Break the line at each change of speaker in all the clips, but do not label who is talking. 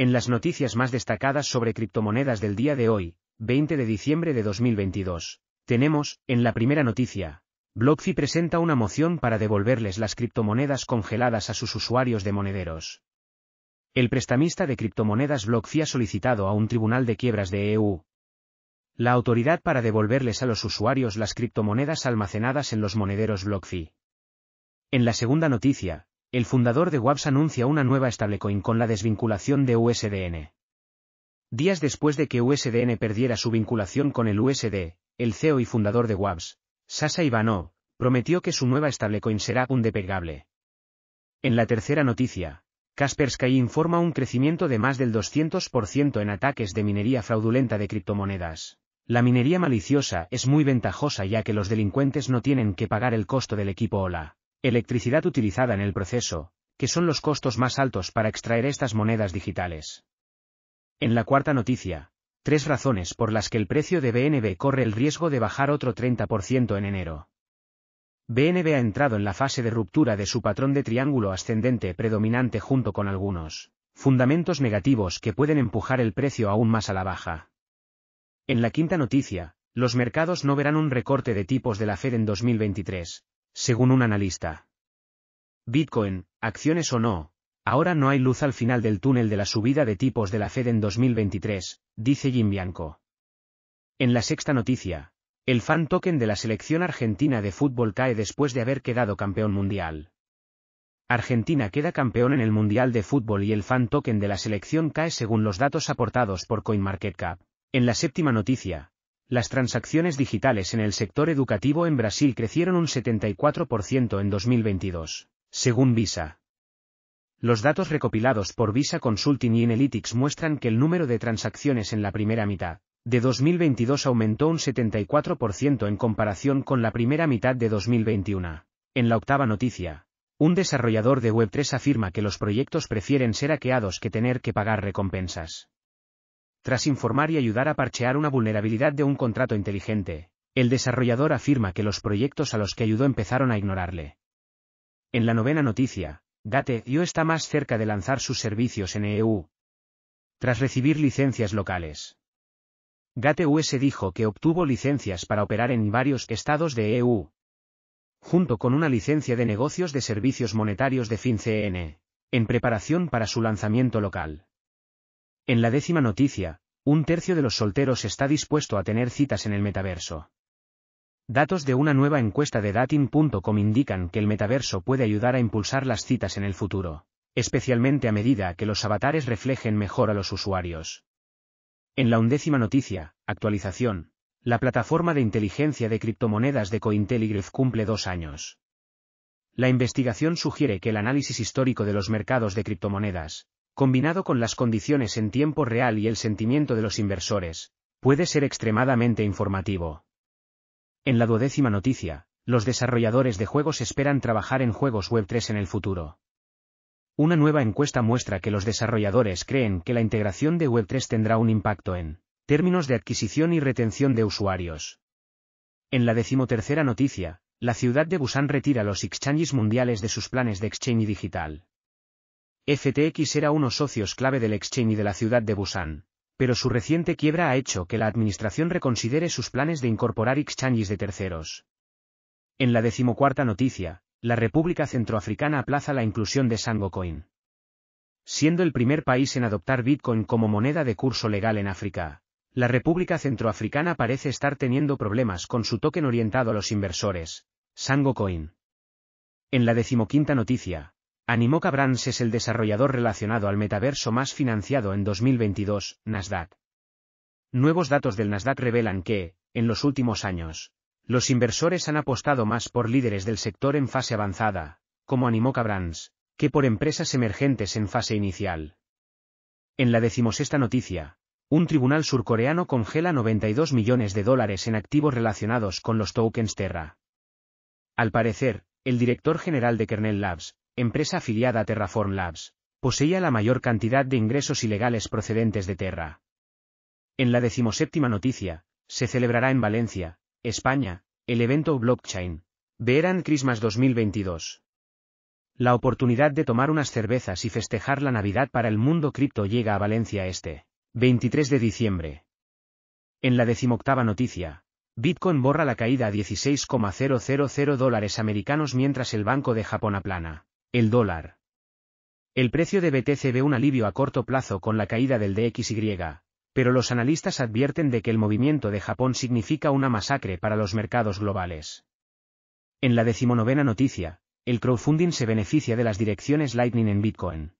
En las noticias más destacadas sobre criptomonedas del día de hoy, 20 de diciembre de 2022, tenemos, en la primera noticia, BlockFi presenta una moción para devolverles las criptomonedas congeladas a sus usuarios de monederos. El prestamista de criptomonedas BlockFi ha solicitado a un tribunal de quiebras de EU. La autoridad para devolverles a los usuarios las criptomonedas almacenadas en los monederos BlockFi. En la segunda noticia, el fundador de WAPS anuncia una nueva stablecoin con la desvinculación de USDN. Días después de que USDN perdiera su vinculación con el USD, el CEO y fundador de WAPS, Sasa Ivanov, prometió que su nueva stablecoin será un depegable. En la tercera noticia, Kaspersky informa un crecimiento de más del 200% en ataques de minería fraudulenta de criptomonedas. La minería maliciosa es muy ventajosa ya que los delincuentes no tienen que pagar el costo del equipo OLA. Electricidad utilizada en el proceso, que son los costos más altos para extraer estas monedas digitales. En la cuarta noticia, tres razones por las que el precio de BNB corre el riesgo de bajar otro 30% en enero. BNB ha entrado en la fase de ruptura de su patrón de triángulo ascendente predominante junto con algunos fundamentos negativos que pueden empujar el precio aún más a la baja. En la quinta noticia, los mercados no verán un recorte de tipos de la Fed en 2023, según un analista. Bitcoin, acciones o no, ahora no hay luz al final del túnel de la subida de tipos de la Fed en 2023, dice Jim Bianco. En la sexta noticia, el fan token de la selección argentina de fútbol cae después de haber quedado campeón mundial. Argentina queda campeón en el Mundial de Fútbol y el fan token de la selección cae según los datos aportados por CoinMarketCap. En la séptima noticia, las transacciones digitales en el sector educativo en Brasil crecieron un 74% en 2022, según Visa. Los datos recopilados por Visa Consulting y Analytics muestran que el número de transacciones en la primera mitad de 2022 aumentó un 74% en comparación con la primera mitad de 2021. En la octava noticia, un desarrollador de Web3 afirma que los proyectos prefieren ser hackeados que tener que pagar recompensas tras informar y ayudar a parchear una vulnerabilidad de un contrato inteligente, el desarrollador afirma que los proyectos a los que ayudó empezaron a ignorarle. En la novena noticia, Gate.io está más cerca de lanzar sus servicios en EU. Tras recibir licencias locales. Gate.US dijo que obtuvo licencias para operar en varios estados de EU. Junto con una licencia de negocios de servicios monetarios de FinCEN, en preparación para su lanzamiento local. En la décima noticia, un tercio de los solteros está dispuesto a tener citas en el metaverso. Datos de una nueva encuesta de dating.com indican que el metaverso puede ayudar a impulsar las citas en el futuro, especialmente a medida que los avatares reflejen mejor a los usuarios. En la undécima noticia, actualización, la plataforma de inteligencia de criptomonedas de Cointelegraph cumple dos años. La investigación sugiere que el análisis histórico de los mercados de criptomonedas, combinado con las condiciones en tiempo real y el sentimiento de los inversores, puede ser extremadamente informativo. En la duodécima noticia, los desarrolladores de juegos esperan trabajar en juegos Web3 en el futuro. Una nueva encuesta muestra que los desarrolladores creen que la integración de Web3 tendrá un impacto en términos de adquisición y retención de usuarios. En la decimotercera noticia, la ciudad de Busan retira los exchanges mundiales de sus planes de exchange digital. FTX era unos socios clave del exchange y de la ciudad de Busan, pero su reciente quiebra ha hecho que la administración reconsidere sus planes de incorporar exchanges de terceros. En la decimocuarta noticia, la República Centroafricana aplaza la inclusión de Sangocoin. Siendo el primer país en adoptar Bitcoin como moneda de curso legal en África, la República Centroafricana parece estar teniendo problemas con su token orientado a los inversores, Sangocoin. En la decimoquinta noticia, Animó Brands es el desarrollador relacionado al metaverso más financiado en 2022, Nasdaq. Nuevos datos del Nasdaq revelan que, en los últimos años, los inversores han apostado más por líderes del sector en fase avanzada, como animó Brands, que por empresas emergentes en fase inicial. En la decimosexta noticia, un tribunal surcoreano congela 92 millones de dólares en activos relacionados con los tokens Terra. Al parecer, el director general de Kernel Labs, empresa afiliada a Terraform Labs, poseía la mayor cantidad de ingresos ilegales procedentes de Terra. En la decimoséptima noticia, se celebrará en Valencia, España, el evento Blockchain, verán Christmas 2022. La oportunidad de tomar unas cervezas y festejar la Navidad para el mundo cripto llega a Valencia este, 23 de diciembre. En la decimoctava noticia, Bitcoin borra la caída a 16,000 dólares americanos mientras el Banco de Japón aplana. El dólar. El precio de BTC ve un alivio a corto plazo con la caída del DXY, pero los analistas advierten de que el movimiento de Japón significa una masacre para los mercados globales. En la decimonovena noticia, el crowdfunding se beneficia de las direcciones Lightning en Bitcoin.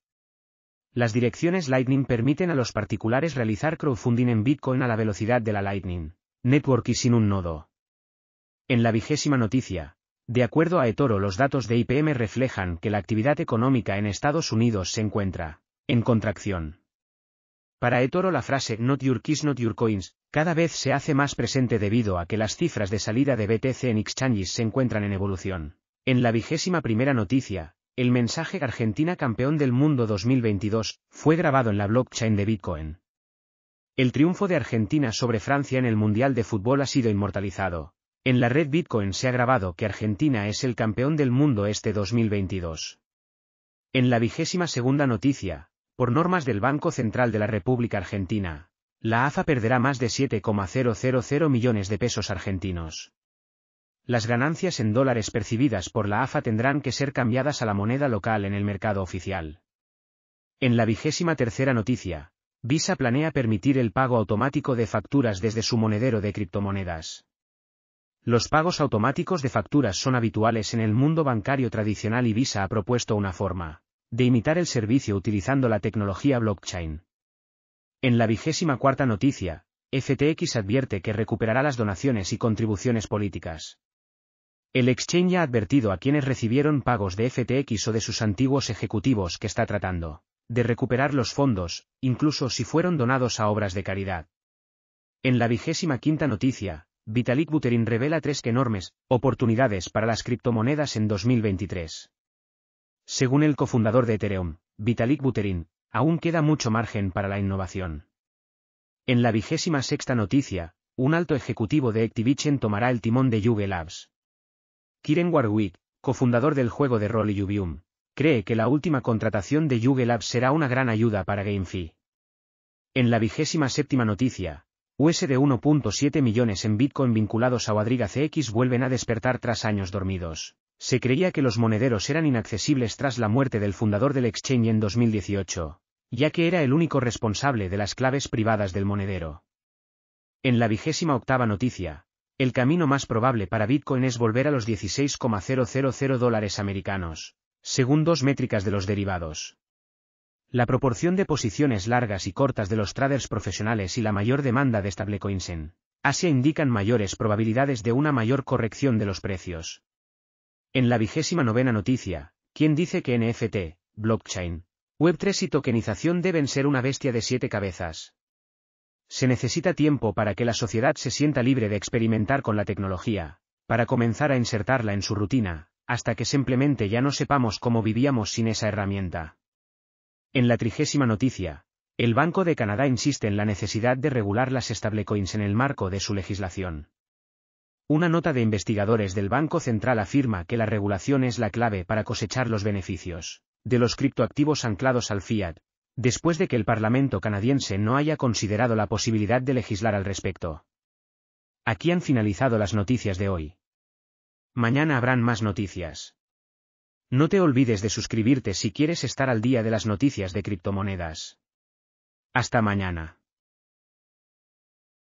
Las direcciones Lightning permiten a los particulares realizar crowdfunding en Bitcoin a la velocidad de la Lightning Network y sin un nodo. En la vigésima noticia, de acuerdo a eToro los datos de IPM reflejan que la actividad económica en Estados Unidos se encuentra en contracción. Para eToro la frase Not your keys, not your coins, cada vez se hace más presente debido a que las cifras de salida de BTC en exchanges se encuentran en evolución. En la vigésima primera noticia, el mensaje Argentina campeón del mundo 2022 fue grabado en la blockchain de Bitcoin. El triunfo de Argentina sobre Francia en el Mundial de Fútbol ha sido inmortalizado, en la red Bitcoin se ha grabado que Argentina es el campeón del mundo este 2022. En la vigésima segunda noticia, por normas del Banco Central de la República Argentina, la AFA perderá más de 7,000 millones de pesos argentinos. Las ganancias en dólares percibidas por la AFA tendrán que ser cambiadas a la moneda local en el mercado oficial. En la vigésima tercera noticia, Visa planea permitir el pago automático de facturas desde su monedero de criptomonedas. Los pagos automáticos de facturas son habituales en el mundo bancario tradicional y Visa ha propuesto una forma de imitar el servicio utilizando la tecnología blockchain. En la vigésima cuarta noticia, FTX advierte que recuperará las donaciones y contribuciones políticas. El exchange ha advertido a quienes recibieron pagos de FTX o de sus antiguos ejecutivos que está tratando de recuperar los fondos, incluso si fueron donados a obras de caridad. En la vigésima quinta noticia, Vitalik Buterin revela tres enormes oportunidades para las criptomonedas en 2023. Según el cofundador de Ethereum, Vitalik Buterin, aún queda mucho margen para la innovación. En la vigésima sexta noticia, un alto ejecutivo de Activision tomará el timón de Yuge Labs. Kiren Warwick, cofundador del juego de rol yubium, cree que la última contratación de Yuge será una gran ayuda para GameFi. En la vigésima séptima noticia, USD 1.7 millones en Bitcoin vinculados a Wadriga CX vuelven a despertar tras años dormidos. Se creía que los monederos eran inaccesibles tras la muerte del fundador del exchange en 2018, ya que era el único responsable de las claves privadas del monedero. En la vigésima octava noticia, el camino más probable para Bitcoin es volver a los 16,000 dólares americanos, según dos métricas de los derivados. La proporción de posiciones largas y cortas de los traders profesionales y la mayor demanda de stablecoins en Asia indican mayores probabilidades de una mayor corrección de los precios. En la vigésima novena noticia, quien dice que NFT, blockchain, Web3 y tokenización deben ser una bestia de siete cabezas. Se necesita tiempo para que la sociedad se sienta libre de experimentar con la tecnología, para comenzar a insertarla en su rutina, hasta que simplemente ya no sepamos cómo vivíamos sin esa herramienta. En la trigésima noticia, el Banco de Canadá insiste en la necesidad de regular las stablecoins en el marco de su legislación. Una nota de investigadores del Banco Central afirma que la regulación es la clave para cosechar los beneficios de los criptoactivos anclados al fiat, después de que el Parlamento canadiense no haya considerado la posibilidad de legislar al respecto. Aquí han finalizado las noticias de hoy. Mañana habrán más noticias. No te olvides de suscribirte si quieres estar al día de las noticias de criptomonedas. Hasta mañana.